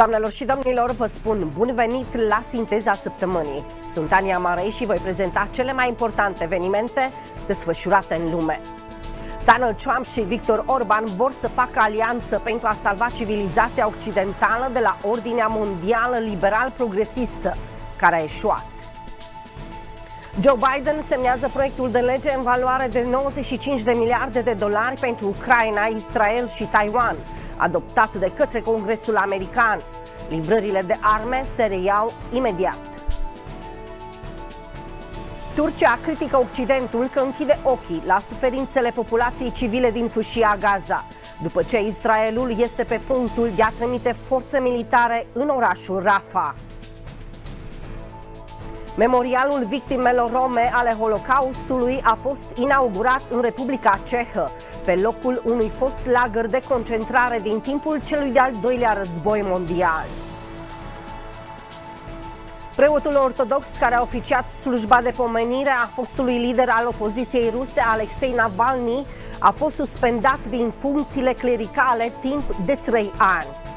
Doamnelor și domnilor, vă spun bun venit la Sinteza Săptămânii. Sunt Ania Marei și voi prezenta cele mai importante evenimente desfășurate în lume. Donald Trump și Victor Orban vor să facă alianță pentru a salva civilizația occidentală de la ordinea mondială liberal-progresistă, care a eșuat. Joe Biden semnează proiectul de lege în valoare de 95 de miliarde de dolari pentru Ucraina, Israel și Taiwan – adoptat de către Congresul American. Livrările de arme se reiau imediat. Turcia critică Occidentul că închide ochii la suferințele populației civile din fâșia Gaza, după ce Israelul este pe punctul de a trimite forțe militare în orașul Rafah. Memorialul victimelor rome ale Holocaustului a fost inaugurat în Republica Cehă, pe locul unui fost lagăr de concentrare din timpul celui de-al doilea război mondial. Preotul ortodox care a oficiat slujba de pomenire a fostului lider al opoziției ruse, Alexei Navalny, a fost suspendat din funcțiile clericale timp de trei ani.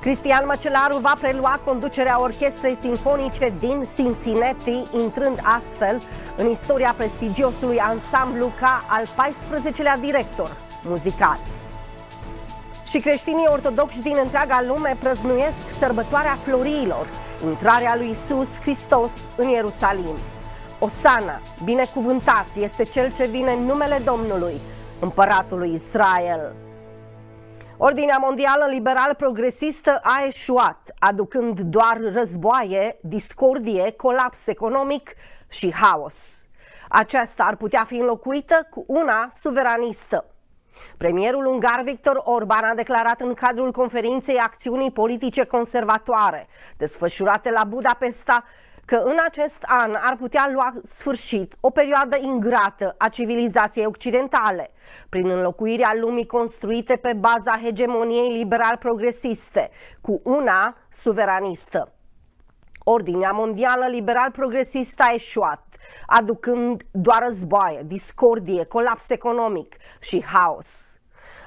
Cristian Măcelaru va prelua conducerea Orchestrei Sinfonice din Cincinnati, intrând astfel în istoria prestigiosului ansamblu ca al 14-lea director muzical. Și creștinii ortodoxi din întreaga lume prăznuiesc sărbătoarea floriilor, intrarea lui Isus Hristos în Ierusalim. Osana, binecuvântat, este cel ce vine în numele Domnului, împăratul Israel. Ordinea mondială liberal-progresistă a eșuat, aducând doar războaie, discordie, colaps economic și haos. Aceasta ar putea fi înlocuită cu una suveranistă. Premierul ungar Victor Orban a declarat în cadrul conferinței acțiunii politice conservatoare, desfășurate la Budapesta, că în acest an ar putea lua sfârșit o perioadă ingrată a civilizației occidentale, prin înlocuirea lumii construite pe baza hegemoniei liberal-progresiste cu una suveranistă. Ordinea mondială liberal-progresistă a eșuat, aducând doar războaie, discordie, colaps economic și haos.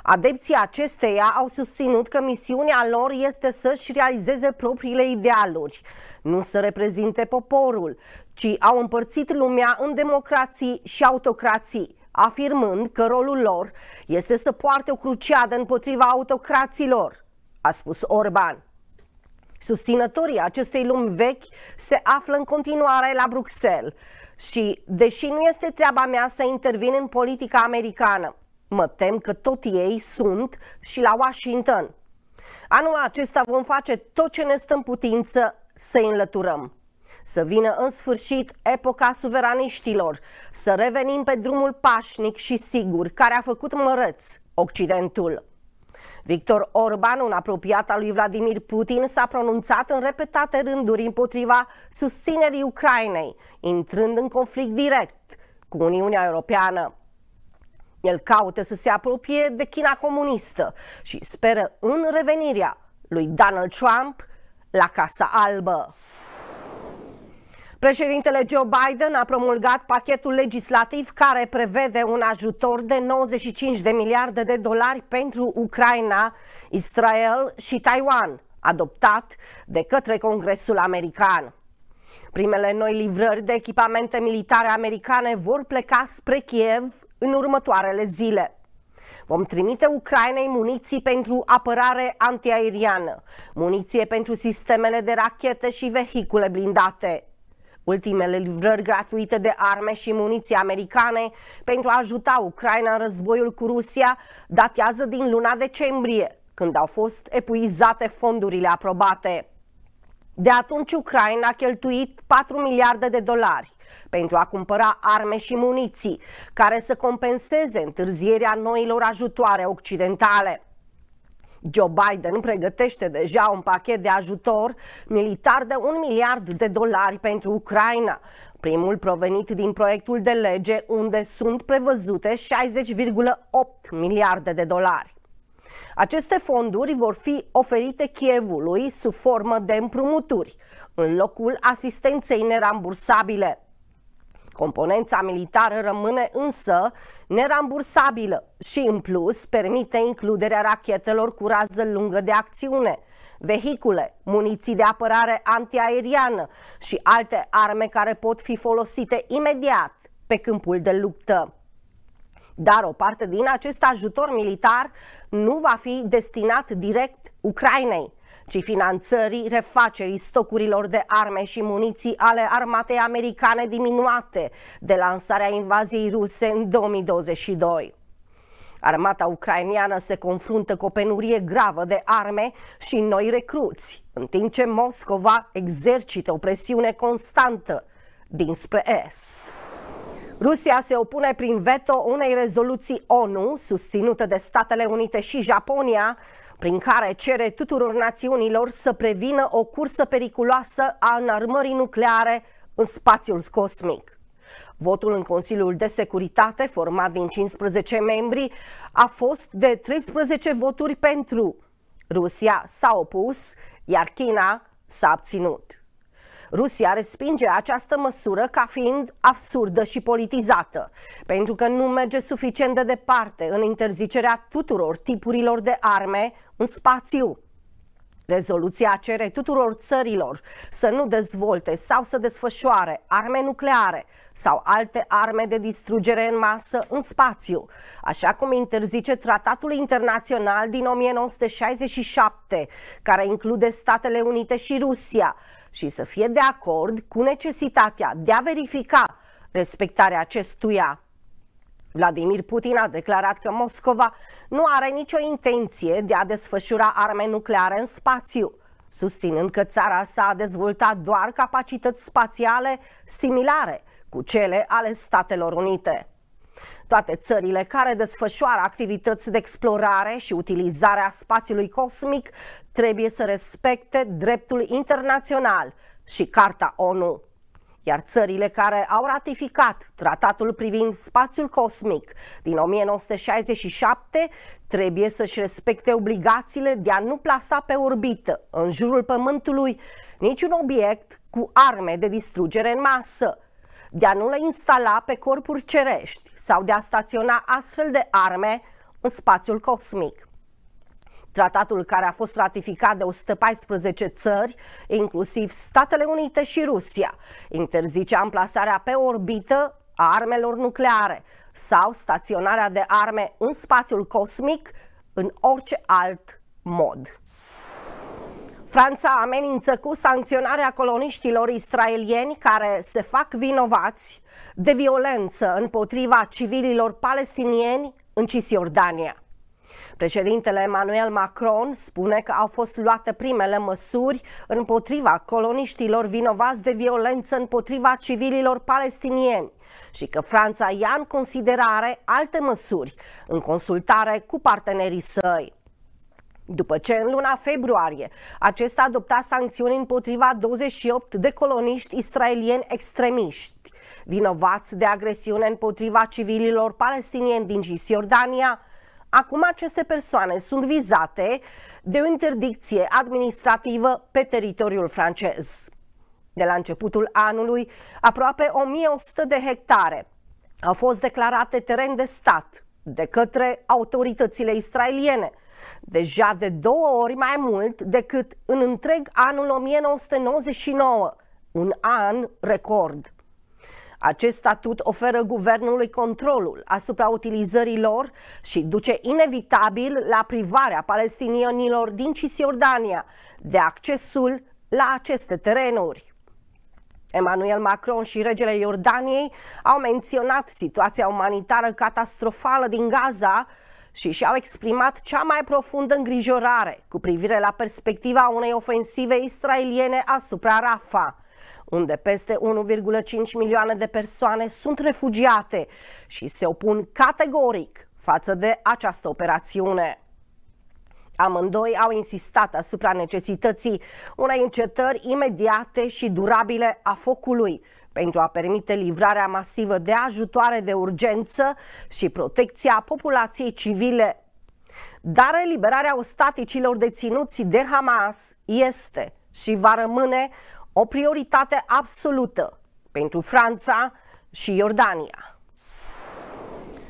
Adepții acesteia au susținut că misiunea lor este să-și realizeze propriile idealuri, nu să reprezinte poporul, ci au împărțit lumea în democrații și autocrații afirmând că rolul lor este să poarte o cruciadă împotriva autocraților, a spus Orban. Susținătorii acestei lumi vechi se află în continuare la Bruxelles și, deși nu este treaba mea să intervin în politica americană, mă tem că tot ei sunt și la Washington. Anul acesta vom face tot ce ne stă în putință să-i înlăturăm. Să vină în sfârșit epoca suveraniștilor, să revenim pe drumul pașnic și sigur care a făcut mărăți Occidentul. Victor Orban, un apropiat al lui Vladimir Putin, s-a pronunțat în repetate rânduri împotriva susținerii Ucrainei, intrând în conflict direct cu Uniunea Europeană. El caută să se apropie de China comunistă și speră în revenirea lui Donald Trump la Casa Albă. Președintele Joe Biden a promulgat pachetul legislativ care prevede un ajutor de 95 de miliarde de dolari pentru Ucraina, Israel și Taiwan, adoptat de către Congresul American. Primele noi livrări de echipamente militare americane vor pleca spre Kiev în următoarele zile. Vom trimite Ucrainei muniții pentru apărare antiaeriană, muniție pentru sistemele de rachete și vehicule blindate. Ultimele livrări gratuite de arme și muniții americane pentru a ajuta Ucraina în războiul cu Rusia datează din luna decembrie, când au fost epuizate fondurile aprobate. De atunci Ucraina a cheltuit 4 miliarde de dolari pentru a cumpăra arme și muniții, care să compenseze întârzierea noilor ajutoare occidentale. Joe Biden pregătește deja un pachet de ajutor militar de un miliard de dolari pentru Ucraina, primul provenit din proiectul de lege unde sunt prevăzute 60,8 miliarde de dolari. Aceste fonduri vor fi oferite Chievului sub formă de împrumuturi, în locul asistenței nerambursabile. Componența militară rămâne însă nerambursabilă și, în plus, permite includerea rachetelor cu rază lungă de acțiune, vehicule, muniții de apărare antiaeriană și alte arme care pot fi folosite imediat pe câmpul de luptă. Dar o parte din acest ajutor militar nu va fi destinat direct Ucrainei, ci finanțării refacerii stocurilor de arme și muniții ale armatei americane diminuate de lansarea invaziei ruse în 2022. Armata ucrainiană se confruntă cu o penurie gravă de arme și noi recruți, în timp ce Moscova exercită o presiune constantă dinspre est. Rusia se opune prin veto unei rezoluții ONU susținute de Statele Unite și Japonia, prin care cere tuturor națiunilor să prevină o cursă periculoasă a înarmării nucleare în spațiul cosmic. Votul în Consiliul de Securitate, format din 15 membri, a fost de 13 voturi pentru. Rusia s-a opus, iar China s-a abținut. Rusia respinge această măsură ca fiind absurdă și politizată, pentru că nu merge suficient de departe în interzicerea tuturor tipurilor de arme în spațiu. Rezoluția cere tuturor țărilor să nu dezvolte sau să desfășoare arme nucleare sau alte arme de distrugere în masă în spațiu, așa cum interzice Tratatul Internațional din 1967, care include Statele Unite și Rusia și să fie de acord cu necesitatea de a verifica respectarea acestuia. Vladimir Putin a declarat că Moscova nu are nicio intenție de a desfășura arme nucleare în spațiu, susținând că țara s a dezvoltat doar capacități spațiale similare cu cele ale Statelor Unite. Toate țările care desfășoară activități de explorare și utilizare a spațiului cosmic trebuie să respecte dreptul internațional și Carta ONU iar țările care au ratificat tratatul privind spațiul cosmic din 1967 trebuie să-și respecte obligațiile de a nu plasa pe orbită, în jurul Pământului, niciun obiect cu arme de distrugere în masă, de a nu le instala pe corpuri cerești sau de a staționa astfel de arme în spațiul cosmic. Tratatul care a fost ratificat de 114 țări, inclusiv Statele Unite și Rusia, interzice amplasarea pe orbită a armelor nucleare sau staționarea de arme în spațiul cosmic în orice alt mod. Franța amenință cu sancționarea coloniștilor israelieni care se fac vinovați de violență împotriva civililor palestinieni în Cisjordania. Președintele Emmanuel Macron spune că au fost luate primele măsuri împotriva coloniștilor vinovați de violență împotriva civililor palestinieni și că Franța ia în considerare alte măsuri în consultare cu partenerii săi. După ce în luna februarie acesta adopta sancțiuni împotriva 28 de coloniști israelieni extremiști, vinovați de agresiune împotriva civililor palestinieni din Cisjordania, acum aceste persoane sunt vizate de o interdicție administrativă pe teritoriul francez. De la începutul anului, aproape 1100 de hectare au fost declarate teren de stat de către autoritățile israeliene, deja de două ori mai mult decât în întreg anul 1999, un an record. Acest statut oferă guvernului controlul asupra utilizării lor și duce inevitabil la privarea palestinienilor din Cisjordania de accesul la aceste terenuri. Emmanuel Macron și regele Iordaniei au menționat situația umanitară catastrofală din Gaza și și-au exprimat cea mai profundă îngrijorare cu privire la perspectiva unei ofensive israeliene asupra Rafa, unde peste 1,5 milioane de persoane sunt refugiate și se opun categoric față de această operațiune. Amândoi au insistat asupra necesității unei încetări imediate și durabile a focului pentru a permite livrarea masivă de ajutoare de urgență și protecția populației civile. Dar eliberarea ostaticilor deținuți de Hamas este și va rămâne o prioritate absolută pentru Franța și Iordania.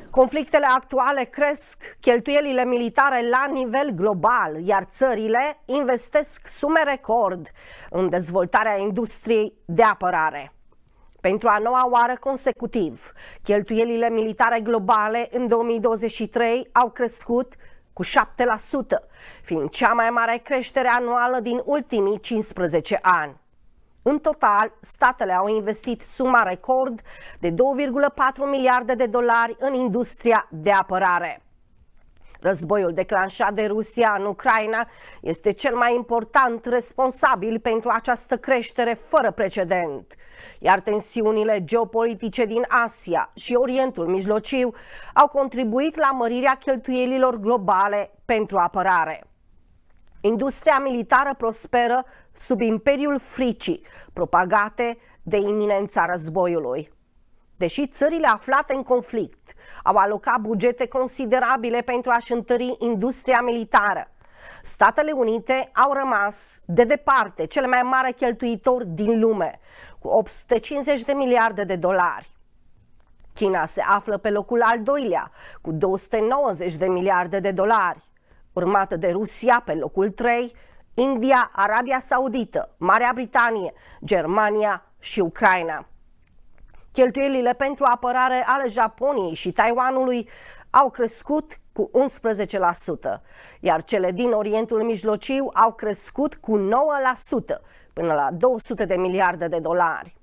Conflictele actuale cresc cheltuielile militare la nivel global, iar țările investesc sume record în dezvoltarea industriei de apărare pentru a noua oară consecutiv, cheltuielile militare globale în 2023 au crescut cu 7%, fiind cea mai mare creștere anuală din ultimii 15 ani. În total, statele au investit suma record de 2,4 miliarde de dolari în industria de apărare. Războiul declanșat de Rusia în Ucraina este cel mai important responsabil pentru această creștere fără precedent. Iar tensiunile geopolitice din Asia și Orientul Mijlociu au contribuit la mărirea cheltuielilor globale pentru apărare. Industria militară prosperă sub imperiul fricii, propagate de iminența războiului. Deși țările aflate în conflict au alocat bugete considerabile pentru a-și întări industria militară, Statele Unite au rămas de departe cel mai mare cheltuitor din lume, cu 850 de miliarde de dolari. China se află pe locul al doilea, cu 290 de miliarde de dolari, urmată de Rusia pe locul 3, India, Arabia Saudită, Marea Britanie, Germania și Ucraina. Cheltuielile pentru apărare ale Japoniei și Taiwanului au crescut cu 11%, iar cele din Orientul Mijlociu au crescut cu 9% până la 200 de miliarde de dolari.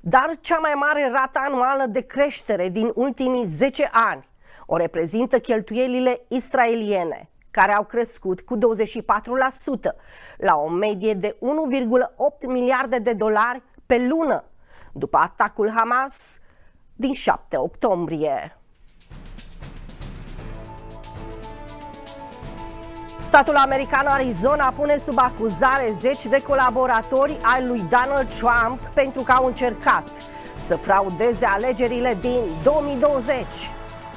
Dar cea mai mare rată anuală de creștere din ultimii 10 ani o reprezintă cheltuielile israeliene, care au crescut cu 24% la o medie de 1,8 miliarde de dolari pe lună după atacul Hamas din 7 octombrie. Statul american Arizona pune sub acuzare zeci de colaboratori ai lui Donald Trump pentru că au încercat să fraudeze alegerile din 2020.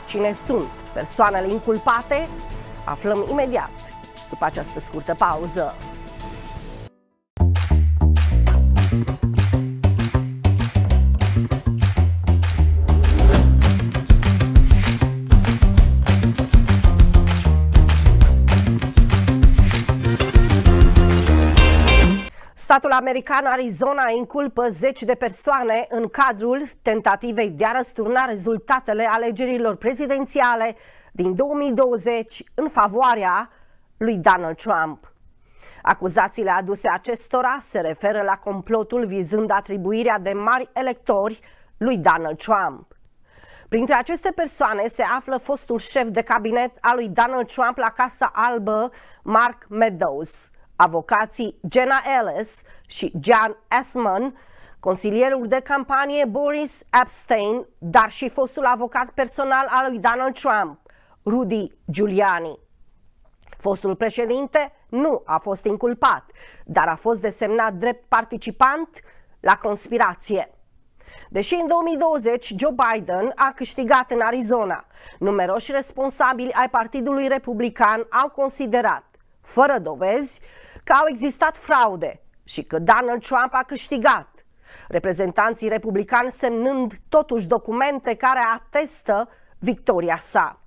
Cine sunt persoanele inculpate? Aflăm imediat, după această scurtă pauză. Statul american Arizona inculpă zeci de persoane în cadrul tentativei de a răsturna rezultatele alegerilor prezidențiale din 2020 în favoarea lui Donald Trump. Acuzațiile aduse acestora se referă la complotul vizând atribuirea de mari electori lui Donald Trump. Printre aceste persoane se află fostul șef de cabinet al lui Donald Trump la Casa Albă, Mark Meadows. Avocații Jenna Ellis și Jan Esman, consilierul de campanie Boris Epstein, dar și fostul avocat personal al lui Donald Trump, Rudy Giuliani. Fostul președinte nu a fost inculpat, dar a fost desemnat drept participant la conspirație. Deși în 2020 Joe Biden a câștigat în Arizona, numeroși responsabili ai Partidului Republican au considerat fără dovezi, că au existat fraude și că Donald Trump a câștigat, reprezentanții republicani semnând totuși documente care atestă victoria sa.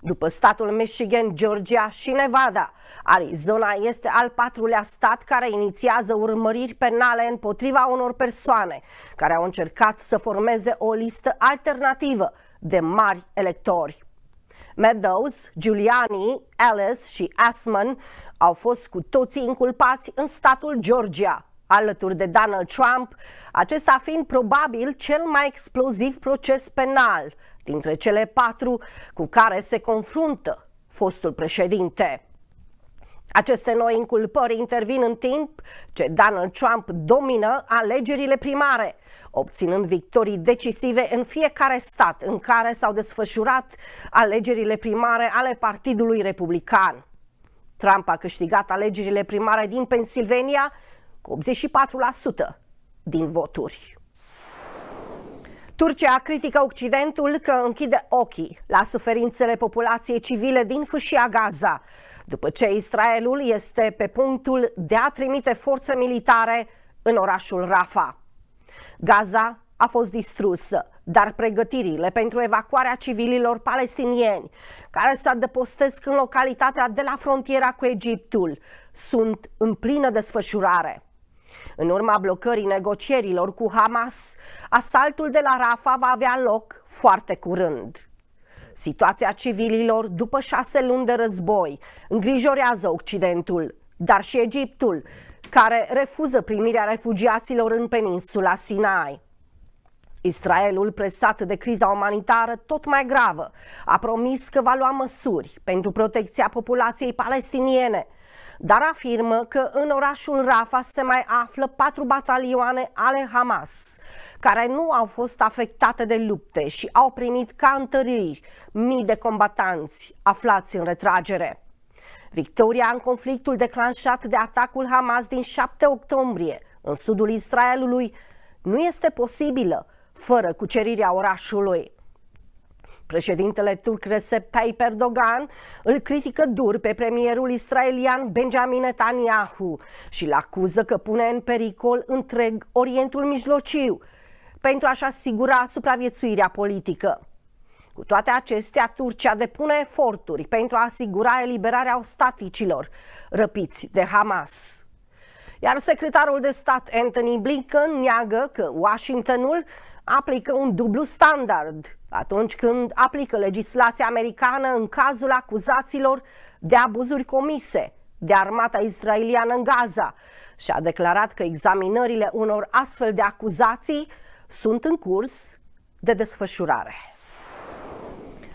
După statul Michigan, Georgia și Nevada, Arizona este al patrulea stat care inițiază urmăriri penale împotriva unor persoane care au încercat să formeze o listă alternativă de mari electori. Meadows, Giuliani, Ellis și Asman au fost cu toții inculpați în statul Georgia, alături de Donald Trump, acesta fiind probabil cel mai exploziv proces penal dintre cele patru cu care se confruntă fostul președinte. Aceste noi inculpări intervin în timp ce Donald Trump domină alegerile primare, obținând victorii decisive în fiecare stat în care s-au desfășurat alegerile primare ale Partidului Republican. Trump a câștigat alegerile primare din Pennsylvania cu 84% din voturi. Turcia critică Occidentul că închide ochii la suferințele populației civile din fâșia Gaza, după ce Israelul este pe punctul de a trimite forțe militare în orașul Rafa. Gaza a fost distrusă, dar pregătirile pentru evacuarea civililor palestinieni care se adăpostesc în localitatea de la frontiera cu Egiptul sunt în plină desfășurare. În urma blocării negocierilor cu Hamas, asaltul de la Rafa va avea loc foarte curând. Situația civililor după șase luni de război îngrijorează Occidentul, dar și Egiptul, care refuză primirea refugiaților în peninsula Sinai. Israelul, presat de criza umanitară tot mai gravă, a promis că va lua măsuri pentru protecția populației palestiniene, dar afirmă că în orașul Rafa se mai află patru batalioane ale Hamas, care nu au fost afectate de lupte și au primit ca întăriri mii de combatanți aflați în retragere. Victoria în conflictul declanșat de atacul Hamas din 7 octombrie în sudul Israelului nu este posibilă fără cucerirea orașului. Președintele turc Recep Tayyip Erdogan îl critică dur pe premierul israelian Benjamin Netanyahu și îl acuză că pune în pericol întreg Orientul Mijlociu pentru a-și asigura supraviețuirea politică. Cu toate acestea, Turcia depune eforturi pentru a asigura eliberarea ostaticilor răpiți de Hamas. Iar secretarul de stat Anthony Blinken neagă că Washingtonul aplică un dublu standard atunci când aplică legislația americană în cazul acuzațiilor de abuzuri comise de armata israeliană în Gaza și a declarat că examinările unor astfel de acuzații sunt în curs de desfășurare.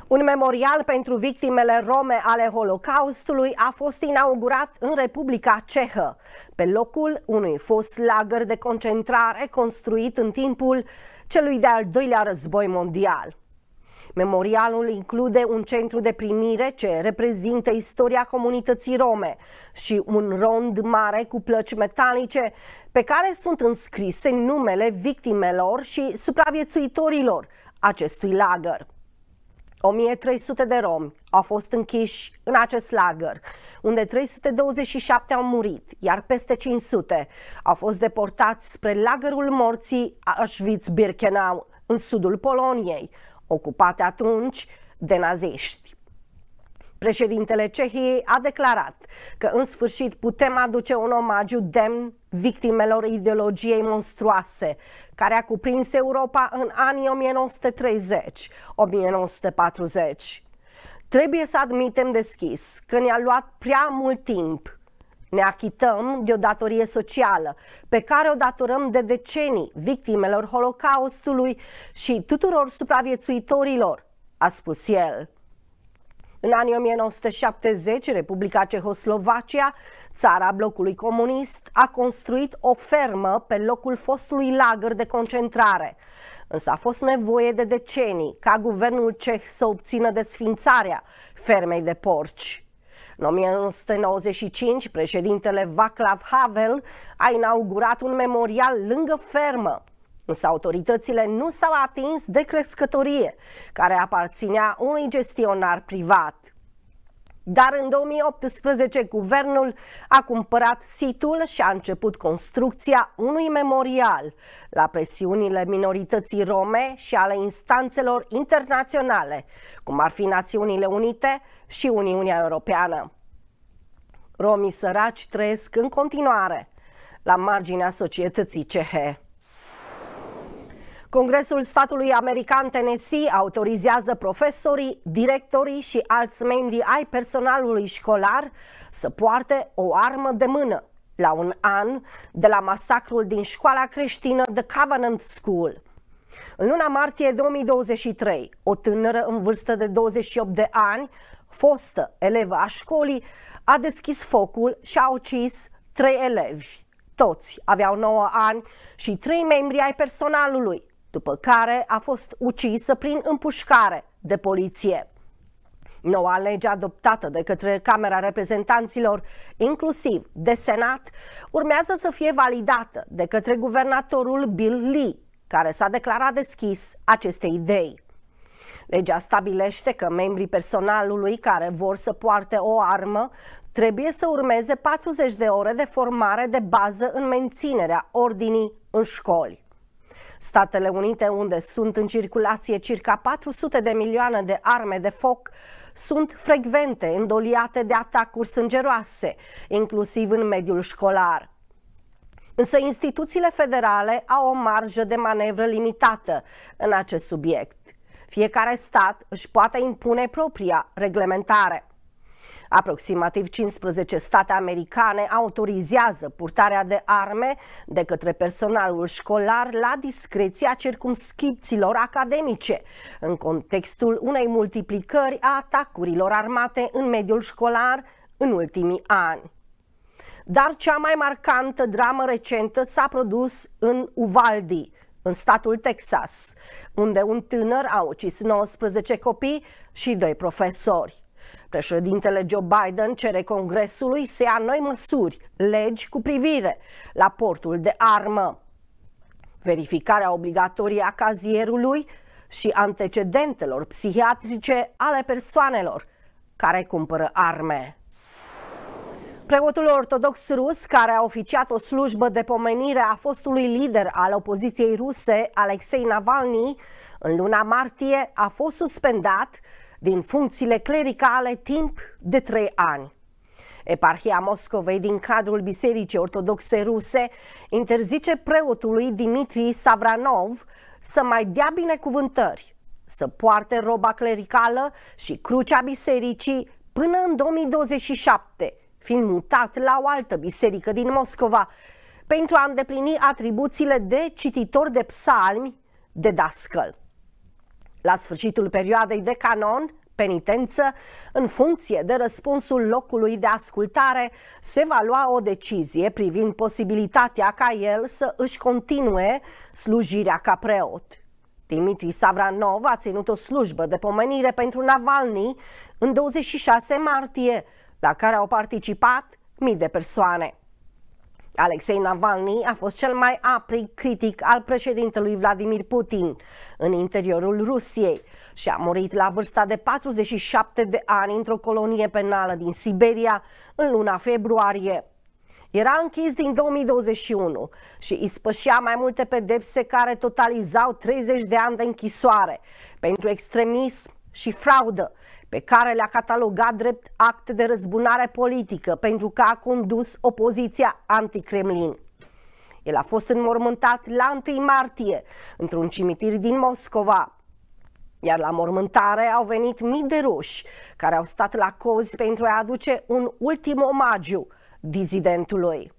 Un memorial pentru victimele rome ale Holocaustului a fost inaugurat în Republica Cehă, pe locul unui fost lagăr de concentrare construit în timpul celui de-al doilea război mondial. Memorialul include un centru de primire ce reprezintă istoria comunității rome și un rond mare cu plăci metalice pe care sunt înscrise numele victimelor și supraviețuitorilor acestui lagăr. 1300 de romi au fost închiși în acest lagăr, unde 327 au murit, iar peste 500 au fost deportați spre lagărul morții Auschwitz-Birkenau, în sudul Poloniei, ocupate atunci de naziști. Președintele Cehiei a declarat că în sfârșit putem aduce un omagiu demn victimelor ideologiei monstruoase care a cuprins Europa în anii 1930-1940. Trebuie să admitem deschis că ne-a luat prea mult timp ne achităm de o datorie socială pe care o datorăm de decenii victimelor Holocaustului și tuturor supraviețuitorilor, a spus el. În anii 1970, Republica Cehoslovacia, țara blocului comunist, a construit o fermă pe locul fostului lagăr de concentrare. Însă a fost nevoie de decenii ca guvernul ceh să obțină desfințarea fermei de porci. În 1995, președintele Václav Havel a inaugurat un memorial lângă fermă însă autoritățile nu s-au atins de crescătorie, care aparținea unui gestionar privat. Dar în 2018, guvernul a cumpărat situl și a început construcția unui memorial la presiunile minorității rome și ale instanțelor internaționale, cum ar fi Națiunile Unite, și Uniunea Europeană. Romii săraci trăiesc în continuare la marginea societății CH. Congresul statului american Tennessee autorizează profesorii, directorii și alți membri ai personalului școlar să poarte o armă de mână la un an de la masacrul din școala creștină The Covenant School. În luna martie 2023, o tânără în vârstă de 28 de ani fostă elevă a școlii, a deschis focul și a ucis trei elevi. Toți aveau 9 ani și trei membri ai personalului, după care a fost ucisă prin împușcare de poliție. Noua lege adoptată de către Camera Reprezentanților, inclusiv de Senat, urmează să fie validată de către guvernatorul Bill Lee, care s-a declarat deschis acestei idei. Legea stabilește că membrii personalului care vor să poarte o armă trebuie să urmeze 40 de ore de formare de bază în menținerea ordinii în școli. Statele Unite, unde sunt în circulație circa 400 de milioane de arme de foc, sunt frecvente îndoliate de atacuri sângeroase, inclusiv în mediul școlar. Însă instituțiile federale au o marjă de manevră limitată în acest subiect. Fiecare stat își poate impune propria reglementare. Aproximativ 15 state americane autorizează purtarea de arme de către personalul școlar la discreția circumscripțiilor academice, în contextul unei multiplicări a atacurilor armate în mediul școlar în ultimii ani. Dar cea mai marcantă dramă recentă s-a produs în Uvaldi, în statul Texas, unde un tânăr a ucis 19 copii și doi profesori. Președintele Joe Biden cere Congresului să ia noi măsuri, legi cu privire la portul de armă. Verificarea obligatorie a cazierului și antecedentelor psihiatrice ale persoanelor care cumpără arme. Preotul ortodox rus, care a oficiat o slujbă de pomenire a fostului lider al opoziției ruse, Alexei Navalny, în luna martie a fost suspendat din funcțiile clericale timp de trei ani. Eparhia Moscovei din cadrul Bisericii Ortodoxe Ruse interzice preotului Dimitri Savranov să mai dea binecuvântări, să poarte roba clericală și crucea bisericii până în 2027, fiind mutat la o altă biserică din Moscova, pentru a îndeplini atribuțiile de cititor de psalmi de dascăl. La sfârșitul perioadei de canon, penitență, în funcție de răspunsul locului de ascultare, se va lua o decizie privind posibilitatea ca el să își continue slujirea ca preot. Dimitri Savranov a ținut o slujbă de pomenire pentru Navalny în 26 martie la care au participat mii de persoane. Alexei Navalny a fost cel mai aprig critic al președintelui Vladimir Putin în interiorul Rusiei și a murit la vârsta de 47 de ani într-o colonie penală din Siberia în luna februarie. Era închis din 2021 și spășea mai multe pedepse care totalizau 30 de ani de închisoare pentru extremism și fraudă pe care le-a catalogat drept acte de răzbunare politică pentru că a condus opoziția anticremlin. El a fost înmormântat la 1 martie într-un cimitir din Moscova, iar la mormântare au venit mii de ruși care au stat la cozi pentru a aduce un ultim omagiu dizidentului.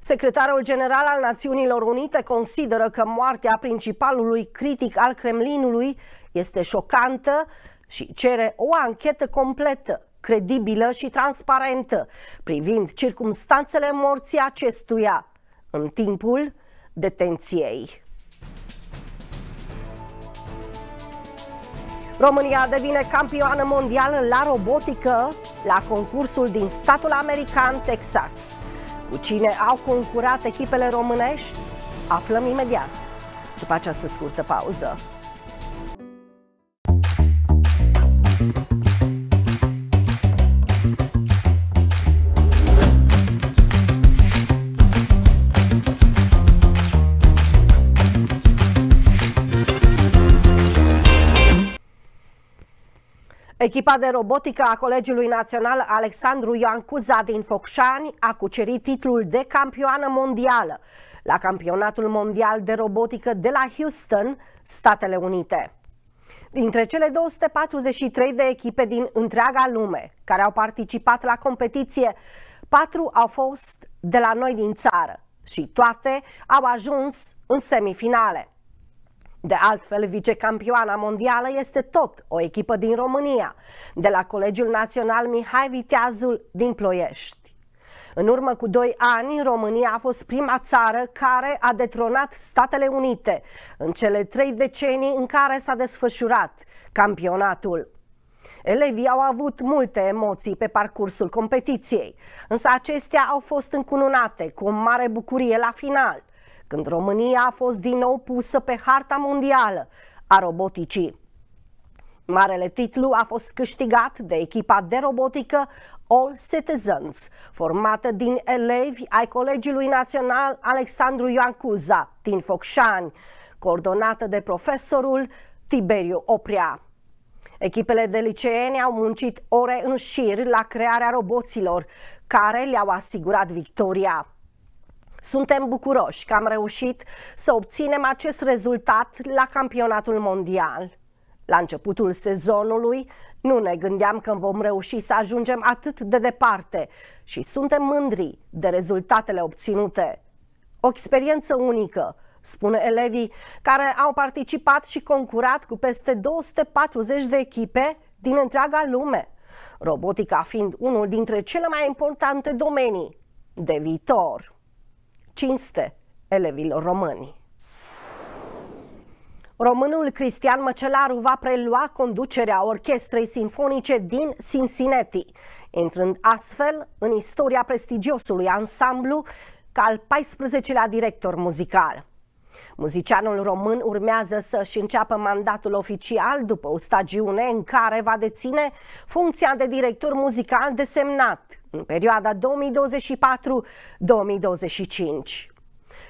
Secretarul general al Națiunilor Unite consideră că moartea principalului critic al Kremlinului este șocantă și cere o anchetă completă, credibilă și transparentă privind circumstanțele morții acestuia în timpul detenției. România devine campioană mondială la robotică la concursul din statul american Texas. Cu cine au concurat echipele românești? Aflăm imediat, după această scurtă pauză. Echipa de robotică a Colegiului Național Alexandru Ioan Cuza din Focșani a cucerit titlul de campioană mondială la Campionatul Mondial de Robotică de la Houston, Statele Unite. Dintre cele 243 de echipe din întreaga lume care au participat la competiție, patru au fost de la noi din țară și toate au ajuns în semifinale. De altfel, vicecampioana mondială este tot o echipă din România, de la Colegiul Național Mihai Viteazul din Ploiești. În urmă cu doi ani, România a fost prima țară care a detronat Statele Unite în cele trei decenii în care s-a desfășurat campionatul. Elevii au avut multe emoții pe parcursul competiției, însă acestea au fost încununate cu o mare bucurie la final – când România a fost din nou pusă pe harta mondială a roboticii. Marele titlu a fost câștigat de echipa de robotică All Citizens, formată din elevi ai Colegiului Național Alexandru Ioan Cuza din Focșani, coordonată de profesorul Tiberiu Oprea. Echipele de liceeni au muncit ore în șir la crearea roboților, care le-au asigurat victoria. Suntem bucuroși că am reușit să obținem acest rezultat la campionatul mondial. La începutul sezonului nu ne gândeam că vom reuși să ajungem atât de departe și suntem mândri de rezultatele obținute. O experiență unică, spune elevii care au participat și concurat cu peste 240 de echipe din întreaga lume, robotica fiind unul dintre cele mai importante domenii de viitor cinste elevilor români. Românul Cristian Măcelaru va prelua conducerea orchestrei sinfonice din Cincinnati, intrând astfel în istoria prestigiosului ansamblu ca al 14-lea director muzical. Muzicianul român urmează să-și înceapă mandatul oficial după o stagiune în care va deține funcția de director muzical desemnat în perioada 2024-2025.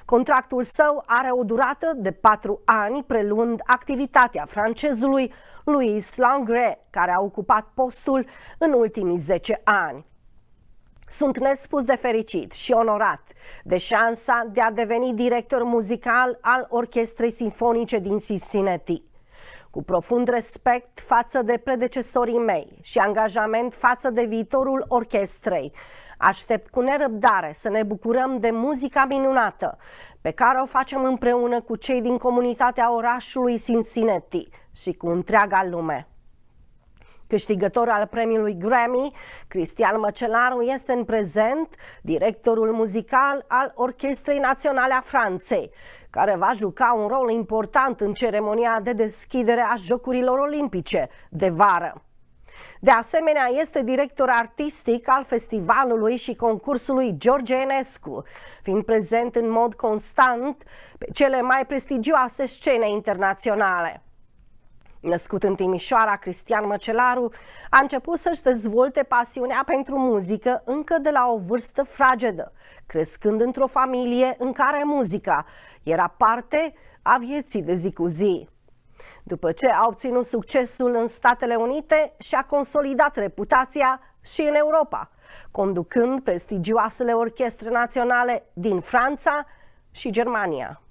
Contractul său are o durată de patru ani, preluând activitatea francezului Louis Langre, care a ocupat postul în ultimii 10 ani. Sunt nespus de fericit și onorat de șansa de a deveni director muzical al Orchestrei Sinfonice din Cincinnati. Cu profund respect față de predecesorii mei și angajament față de viitorul orchestrei, aștept cu nerăbdare să ne bucurăm de muzica minunată pe care o facem împreună cu cei din comunitatea orașului Cincinnati și cu întreaga lume. Câștigător al premiului Grammy, Cristian Măcelaru este în prezent directorul muzical al Orchestrei Naționale a Franței, care va juca un rol important în ceremonia de deschidere a Jocurilor Olimpice de vară. De asemenea, este director artistic al festivalului și concursului George Enescu, fiind prezent în mod constant pe cele mai prestigioase scene internaționale. Născut în Timișoara, Cristian Măcelaru a început să-și dezvolte pasiunea pentru muzică încă de la o vârstă fragedă, crescând într-o familie în care muzica era parte a vieții de zi cu zi. După ce a obținut succesul în Statele Unite, și-a consolidat reputația și în Europa, conducând prestigioasele orchestre naționale din Franța și Germania.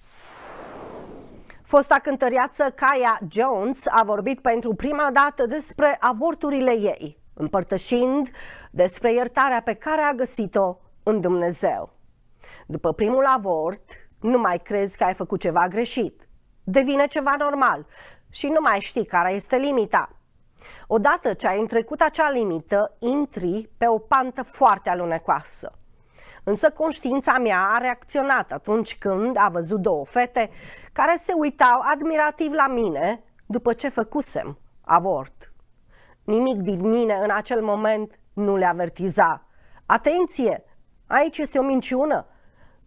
Fosta cântăreață Kaya Jones a vorbit pentru prima dată despre avorturile ei, împărtășind despre iertarea pe care a găsit-o în Dumnezeu. După primul avort, nu mai crezi că ai făcut ceva greșit. Devine ceva normal și nu mai știi care este limita. Odată ce ai întrecut acea limită, intri pe o pantă foarte alunecoasă. Însă conștiința mea a reacționat atunci când a văzut două fete care se uitau admirativ la mine după ce făcusem avort. Nimic din mine în acel moment nu le avertiza. Atenție! Aici este o minciună!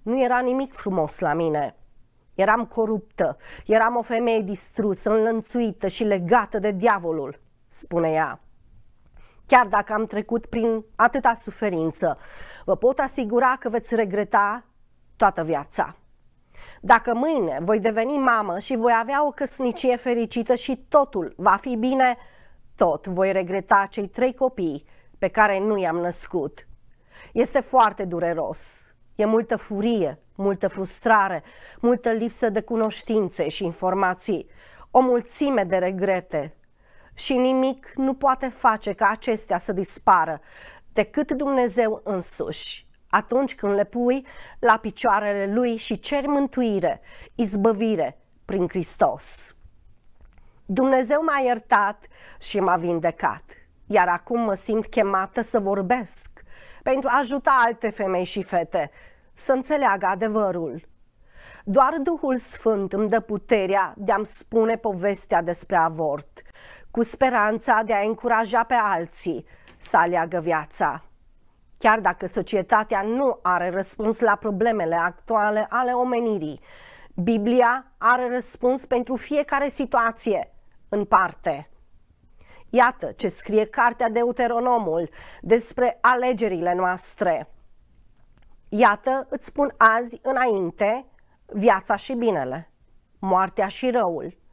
Nu era nimic frumos la mine. Eram coruptă, eram o femeie distrusă, înlănțuită și legată de diavolul, spune ea chiar dacă am trecut prin atâta suferință. Vă pot asigura că veți regreta toată viața. Dacă mâine voi deveni mamă și voi avea o căsnicie fericită și totul va fi bine, tot voi regreta cei trei copii pe care nu i-am născut. Este foarte dureros. E multă furie, multă frustrare, multă lipsă de cunoștințe și informații, o mulțime de regrete, și nimic nu poate face ca acestea să dispară decât Dumnezeu însuși. Atunci când le pui la picioarele lui și ceri mântuire, izbăvire prin Hristos. Dumnezeu m-a iertat și m-a vindecat, iar acum mă simt chemată să vorbesc pentru a ajuta alte femei și fete să înțeleagă adevărul. Doar Duhul Sfânt îmi dă puterea de a-mi spune povestea despre avort cu speranța de a încuraja pe alții să aleagă viața. Chiar dacă societatea nu are răspuns la problemele actuale ale omenirii, Biblia are răspuns pentru fiecare situație în parte. Iată ce scrie cartea Deuteronomul despre alegerile noastre. Iată, îți spun azi înainte, viața și binele, moartea și răul,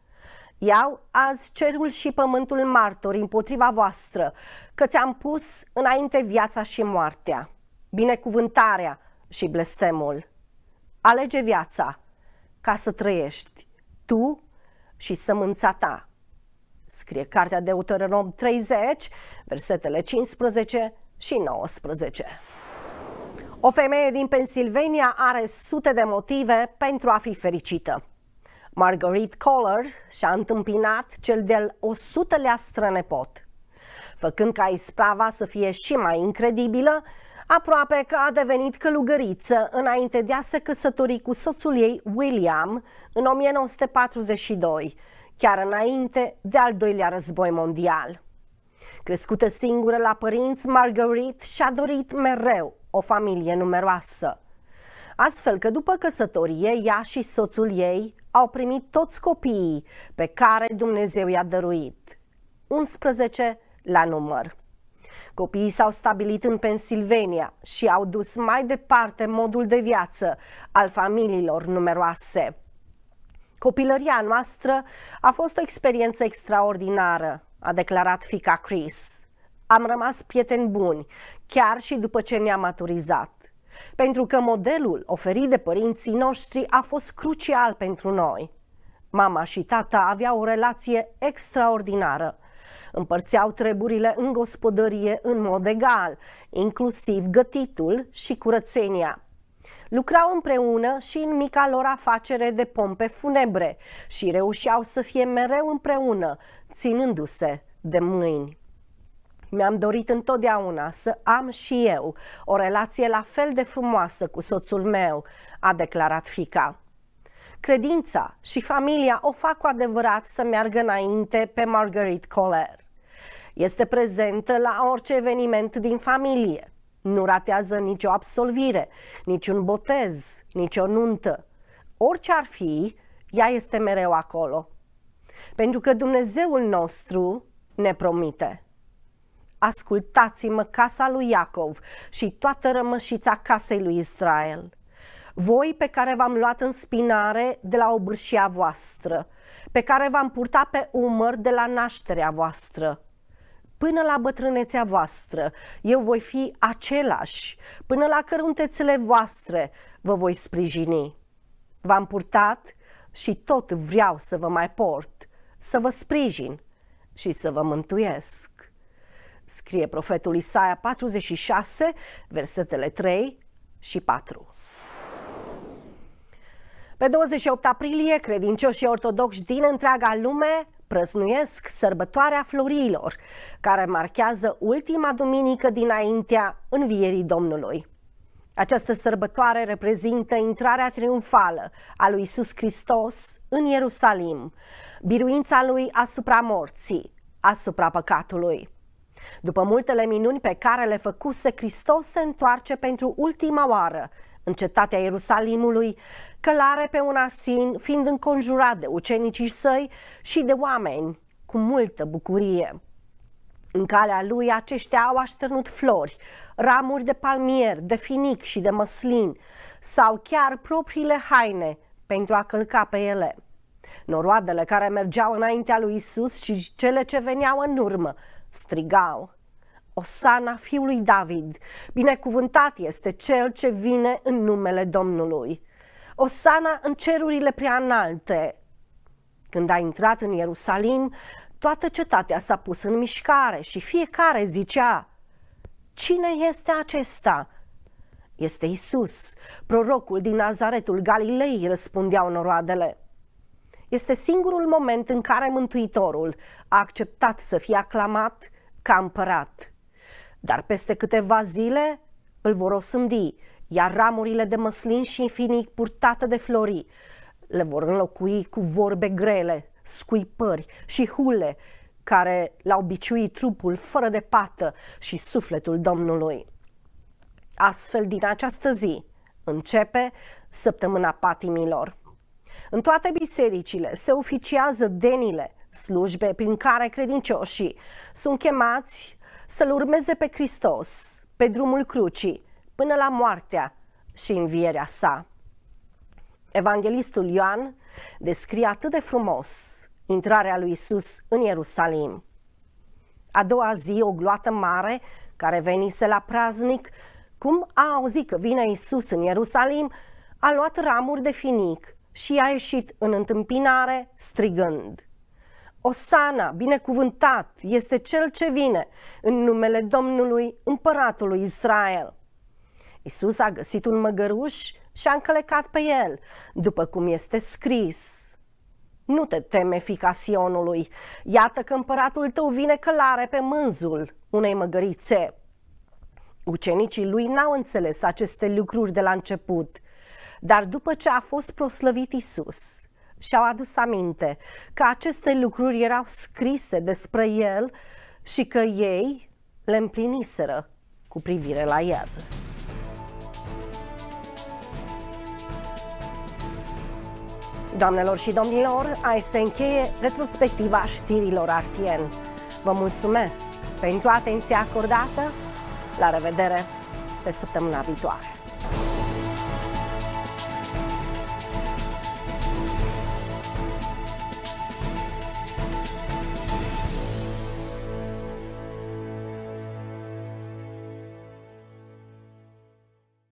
Iau azi cerul și pământul martori împotriva voastră, că ți-am pus înainte viața și moartea, binecuvântarea și blestemul. Alege viața ca să trăiești tu și sămânța ta. Scrie cartea Deuteronom 30, versetele 15 și 19. O femeie din Pennsylvania are sute de motive pentru a fi fericită. Marguerite Coller și-a întâmpinat cel de-al 100-lea strănepot. Făcând ca isprava să fie și mai incredibilă, aproape că a devenit călugăriță înainte de a se căsători cu soțul ei William în 1942, chiar înainte de al doilea război mondial. Crescută singură la părinți, Marguerite și-a dorit mereu o familie numeroasă. Astfel că după căsătorie, ea și soțul ei, au primit toți copiii pe care Dumnezeu i-a dăruit, 11 la număr. Copiii s-au stabilit în Pennsylvania și au dus mai departe modul de viață al familiilor numeroase. Copilăria noastră a fost o experiență extraordinară, a declarat fica Chris. Am rămas prieteni buni, chiar și după ce ne-am maturizat pentru că modelul oferit de părinții noștri a fost crucial pentru noi. Mama și tata aveau o relație extraordinară. Împărțeau treburile în gospodărie în mod egal, inclusiv gătitul și curățenia. Lucrau împreună și în mica lor afacere de pompe funebre și reușeau să fie mereu împreună, ținându-se de mâini. Mi-am dorit întotdeauna să am și eu o relație la fel de frumoasă cu soțul meu, a declarat fica. Credința și familia o fac cu adevărat să meargă înainte pe Marguerite Coller. Este prezentă la orice eveniment din familie. Nu ratează nicio absolvire, niciun botez, nicio nuntă. Orice ar fi, ea este mereu acolo. Pentru că Dumnezeul nostru ne promite ascultați-mă casa lui Iacov și toată rămășița casei lui Israel. Voi pe care v-am luat în spinare de la obârșia voastră, pe care v-am purtat pe umăr de la nașterea voastră, până la bătrânețea voastră, eu voi fi același, până la căruntețele voastre vă voi sprijini. V-am purtat și tot vreau să vă mai port, să vă sprijin și să vă mântuiesc scrie profetul Isaia 46, versetele 3 și 4. Pe 28 aprilie, credincioșii ortodoxi din întreaga lume prăznuiesc sărbătoarea florilor, care marchează ultima duminică dinaintea învierii Domnului. Această sărbătoare reprezintă intrarea triumfală a lui Isus Hristos în Ierusalim, biruința lui asupra morții, asupra păcatului. După multele minuni pe care le făcuse, Hristos se întoarce pentru ultima oară în cetatea Ierusalimului, călare pe un asin, fiind înconjurat de ucenicii săi și de oameni cu multă bucurie. În calea lui aceștia au așternut flori, ramuri de palmier, de finic și de măslin sau chiar propriile haine pentru a călca pe ele. Noroadele care mergeau înaintea lui Isus și cele ce veneau în urmă strigau, Osana fiului David, binecuvântat este cel ce vine în numele Domnului. Osana în cerurile prea înalte. Când a intrat în Ierusalim, toată cetatea s-a pus în mișcare și fiecare zicea, Cine este acesta? Este Isus, prorocul din Nazaretul Galilei, răspundeau noroadele. Este singurul moment în care Mântuitorul a acceptat să fie aclamat ca împărat. Dar peste câteva zile îl vor osândi, iar ramurile de măslin și infinic purtate de flori le vor înlocui cu vorbe grele, scuipări și hule care l-au biciuit trupul fără de pată și sufletul Domnului. Astfel, din această zi începe săptămâna patimilor. În toate bisericile se oficiază denile, slujbe prin care credincioșii sunt chemați să-L urmeze pe Hristos pe drumul crucii până la moartea și învierea sa. Evanghelistul Ioan descrie atât de frumos intrarea lui Isus în Ierusalim. A doua zi, o gloată mare care venise la praznic, cum a auzit că vine Isus în Ierusalim, a luat ramuri de finic și a ieșit în întâmpinare strigând. Osana, binecuvântat, este cel ce vine în numele Domnului, împăratului Israel. Isus a găsit un măgăruș și a încălecat pe el, după cum este scris. Nu te teme, fica Sionului, iată că împăratul tău vine călare pe mânzul unei măgărițe. Ucenicii lui n-au înțeles aceste lucruri de la început, dar după ce a fost proslăvit Isus, și-au adus aminte că aceste lucruri erau scrise despre el și că ei le împliniseră cu privire la el. Doamnelor și domnilor, aici se încheie retrospectiva știrilor Artien. Vă mulțumesc pentru atenția acordată. La revedere pe săptămâna viitoare!